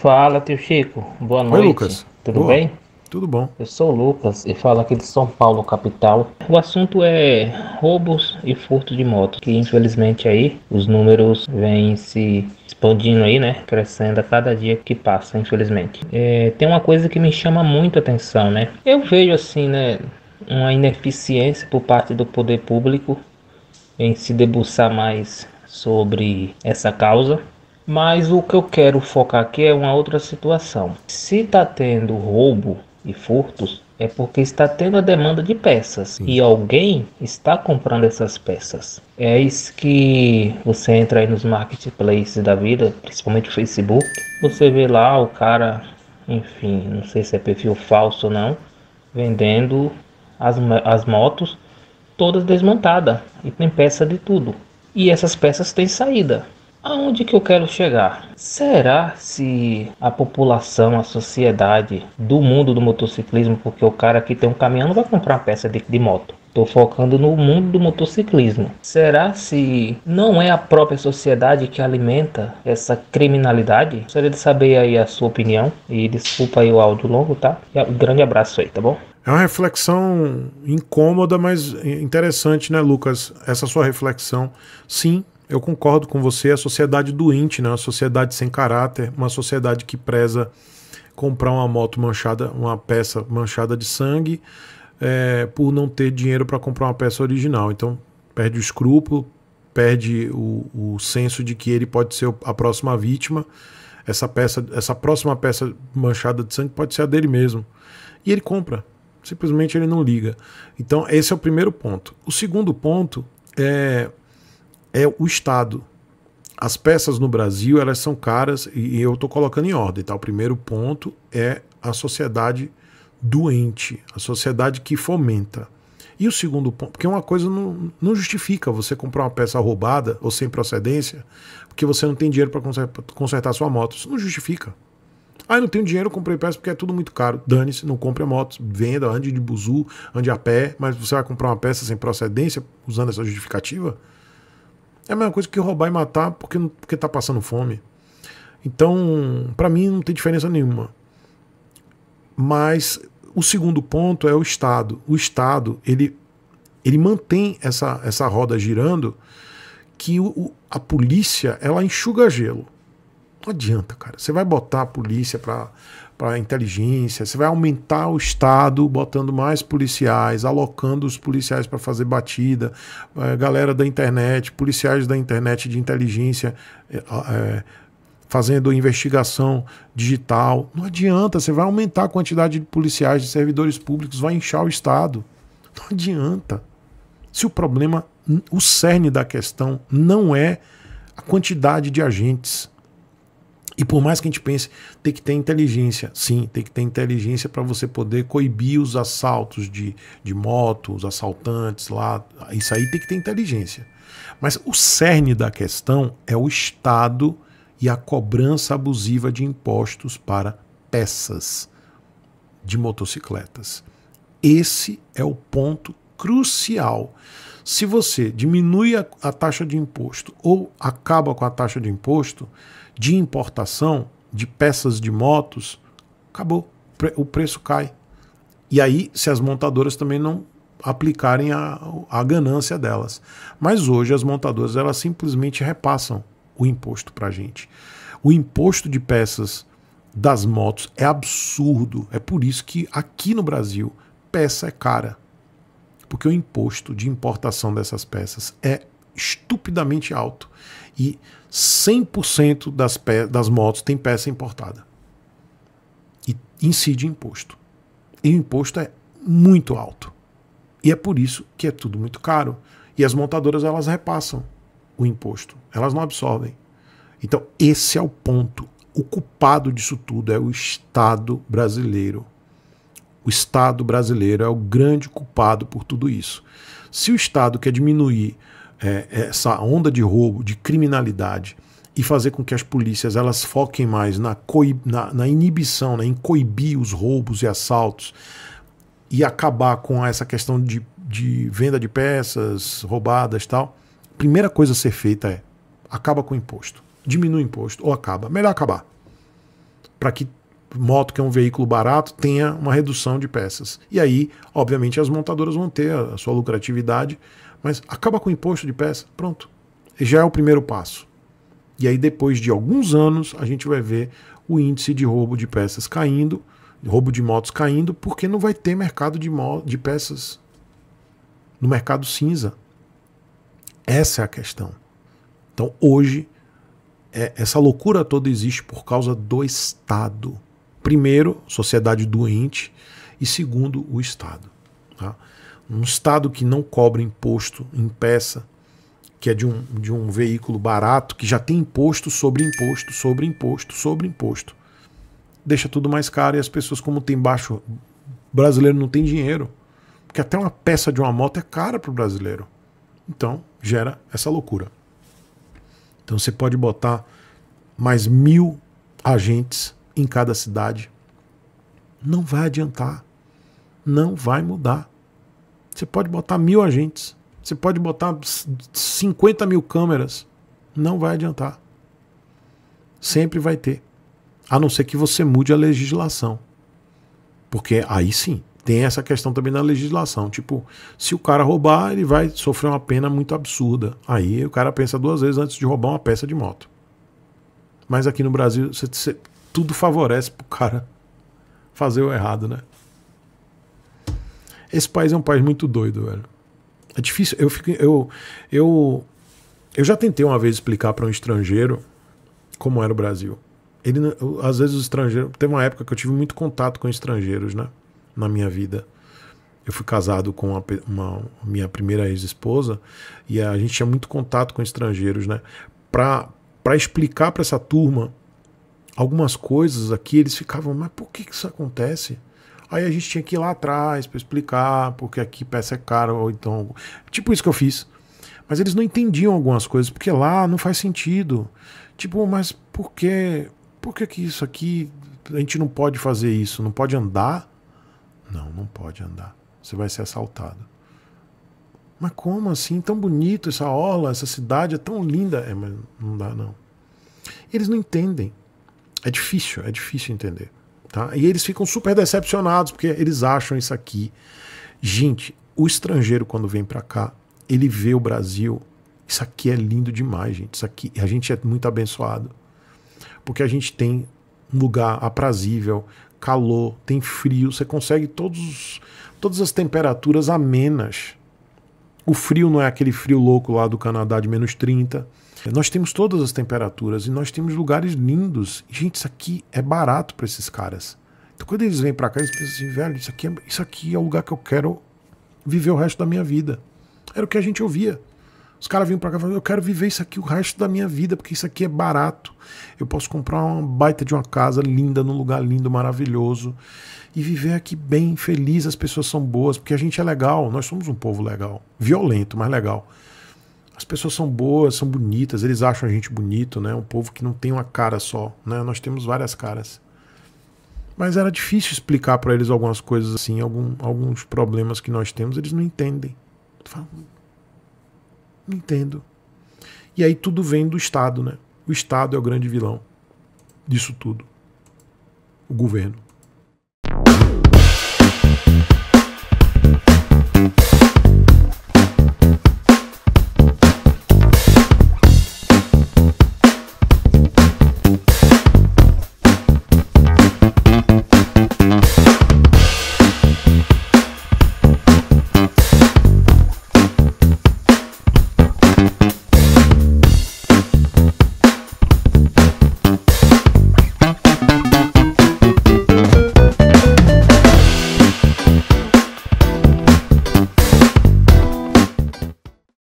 Fala, tio Chico. Boa noite. Oi, Lucas. Tudo Boa. bem? Tudo bom. Eu sou o Lucas e falo aqui de São Paulo, capital. O assunto é roubos e furto de moto, que infelizmente aí os números vêm se expandindo aí, né? Crescendo a cada dia que passa, infelizmente. É, tem uma coisa que me chama muito a atenção, né? Eu vejo assim, né? Uma ineficiência por parte do poder público em se debruçar mais sobre essa causa mas o que eu quero focar aqui é uma outra situação. Se está tendo roubo e furtos, é porque está tendo a demanda de peças Sim. e alguém está comprando essas peças. É isso que você entra aí nos marketplaces da vida, principalmente o Facebook. Você vê lá o cara, enfim, não sei se é perfil falso ou não, vendendo as, as motos todas desmontadas e tem peça de tudo. E essas peças têm saída. Aonde que eu quero chegar? Será se a população, a sociedade do mundo do motociclismo, porque o cara que tem um caminhão não vai comprar uma peça de, de moto. Estou focando no mundo do motociclismo. Será se não é a própria sociedade que alimenta essa criminalidade? Gostaria de saber aí a sua opinião. E desculpa aí o áudio longo, tá? E um grande abraço aí, tá bom? É uma reflexão incômoda, mas interessante, né, Lucas? Essa sua reflexão. Sim, eu concordo com você, é a sociedade doente, né? uma sociedade sem caráter, uma sociedade que preza comprar uma moto manchada, uma peça manchada de sangue, é, por não ter dinheiro para comprar uma peça original. Então, perde o escrúpulo, perde o, o senso de que ele pode ser a próxima vítima. Essa peça, essa próxima peça manchada de sangue pode ser a dele mesmo. E ele compra. Simplesmente ele não liga. Então, esse é o primeiro ponto. O segundo ponto é é o Estado. As peças no Brasil elas são caras e eu estou colocando em ordem. Tá? O primeiro ponto é a sociedade doente, a sociedade que fomenta. E o segundo ponto, porque uma coisa não, não justifica você comprar uma peça roubada ou sem procedência, porque você não tem dinheiro para consertar sua moto. Isso não justifica. Ah, eu não tenho dinheiro, comprei peça porque é tudo muito caro. Dane-se, não compre a moto, venda, ande de buzu, ande a pé, mas você vai comprar uma peça sem procedência usando essa justificativa? É a mesma coisa que roubar e matar porque, porque tá passando fome. Então, para mim não tem diferença nenhuma. Mas o segundo ponto é o Estado. O Estado, ele, ele mantém essa, essa roda girando que o, a polícia, ela enxuga gelo. Não adianta, cara. Você vai botar a polícia para para inteligência, você vai aumentar o Estado botando mais policiais, alocando os policiais para fazer batida, é, galera da internet, policiais da internet de inteligência é, é, fazendo investigação digital. Não adianta, você vai aumentar a quantidade de policiais, de servidores públicos, vai inchar o Estado. Não adianta. Se o problema, o cerne da questão não é a quantidade de agentes e por mais que a gente pense, tem que ter inteligência. Sim, tem que ter inteligência para você poder coibir os assaltos de, de moto, os assaltantes lá. Isso aí tem que ter inteligência. Mas o cerne da questão é o Estado e a cobrança abusiva de impostos para peças de motocicletas. Esse é o ponto crucial. Se você diminui a, a taxa de imposto ou acaba com a taxa de imposto, de importação de peças de motos, acabou. O preço cai. E aí, se as montadoras também não aplicarem a, a ganância delas. Mas hoje as montadoras elas simplesmente repassam o imposto para a gente. O imposto de peças das motos é absurdo. É por isso que aqui no Brasil peça é cara. Porque o imposto de importação dessas peças é estupidamente alto. E 100% das, das motos tem peça importada. E incide imposto. E o imposto é muito alto. E é por isso que é tudo muito caro. E as montadoras elas repassam o imposto, elas não absorvem. Então, esse é o ponto. O culpado disso tudo é o Estado brasileiro. O Estado brasileiro é o grande culpado por tudo isso. Se o Estado quer diminuir é, é, essa onda de roubo, de criminalidade e fazer com que as polícias elas foquem mais na, na, na inibição, né, em coibir os roubos e assaltos e acabar com essa questão de, de venda de peças, roubadas tal, primeira coisa a ser feita é acaba com o imposto. Diminui o imposto ou acaba. Melhor acabar. Para que moto, que é um veículo barato, tenha uma redução de peças. E aí, obviamente, as montadoras vão ter a sua lucratividade, mas acaba com o imposto de peça, pronto. Já é o primeiro passo. E aí, depois de alguns anos, a gente vai ver o índice de roubo de peças caindo, roubo de motos caindo, porque não vai ter mercado de, de peças no mercado cinza. Essa é a questão. Então, hoje, é, essa loucura toda existe por causa do Estado. Primeiro, sociedade doente, e segundo, o Estado. Tá? Um Estado que não cobra imposto em peça, que é de um, de um veículo barato, que já tem imposto sobre imposto, sobre imposto, sobre imposto. Deixa tudo mais caro e as pessoas, como tem baixo. Brasileiro não tem dinheiro. Porque até uma peça de uma moto é cara para o brasileiro. Então, gera essa loucura. Então, você pode botar mais mil agentes em cada cidade. Não vai adiantar não vai mudar. Você pode botar mil agentes, você pode botar 50 mil câmeras, não vai adiantar. Sempre vai ter. A não ser que você mude a legislação. Porque aí sim, tem essa questão também na legislação. Tipo, se o cara roubar, ele vai sofrer uma pena muito absurda. Aí o cara pensa duas vezes antes de roubar uma peça de moto. Mas aqui no Brasil, você, você, tudo favorece pro cara fazer o errado, né? Esse país é um país muito doido, velho. É difícil. Eu fico. Eu, eu, eu já tentei uma vez explicar para um estrangeiro como era o Brasil. Ele, às vezes o estrangeiro. Teve uma época que eu tive muito contato com estrangeiros, né? Na minha vida. Eu fui casado com uma, uma minha primeira ex-esposa e a gente tinha muito contato com estrangeiros, né? Pra, pra explicar para essa turma algumas coisas aqui, eles ficavam, mas por que, que isso acontece? Aí a gente tinha que ir lá atrás para explicar porque aqui peça é cara ou então. Tipo isso que eu fiz. Mas eles não entendiam algumas coisas, porque lá não faz sentido. Tipo, mas por que, por que, que isso aqui. A gente não pode fazer isso? Não pode andar? Não, não pode andar. Você vai ser assaltado. Mas como assim? Tão bonito essa orla, essa cidade é tão linda. É, mas não dá, não. Eles não entendem. É difícil, é difícil entender. Tá? E eles ficam super decepcionados porque eles acham isso aqui. Gente, o estrangeiro quando vem para cá, ele vê o Brasil. Isso aqui é lindo demais, gente. Isso aqui, a gente é muito abençoado. Porque a gente tem um lugar aprazível, calor, tem frio, você consegue todos, todas as temperaturas amenas. O frio não é aquele frio louco lá do Canadá de menos 30. Nós temos todas as temperaturas e nós temos lugares lindos. gente, isso aqui é barato para esses caras. Então quando eles vêm para cá, eles pensam assim, velho, isso aqui, é, isso aqui é o lugar que eu quero viver o resto da minha vida. Era o que a gente ouvia. Os caras vinham para cá falando, eu quero viver isso aqui o resto da minha vida, porque isso aqui é barato. Eu posso comprar uma baita de uma casa linda, num lugar lindo, maravilhoso. E viver aqui bem, feliz, as pessoas são boas, porque a gente é legal, nós somos um povo legal. Violento, mas legal as pessoas são boas, são bonitas, eles acham a gente bonito, né? Um povo que não tem uma cara só, né? Nós temos várias caras. Mas era difícil explicar para eles algumas coisas assim, algum, alguns problemas que nós temos, eles não entendem. Hum, não entendo. E aí tudo vem do Estado, né? O Estado é o grande vilão disso tudo. O governo.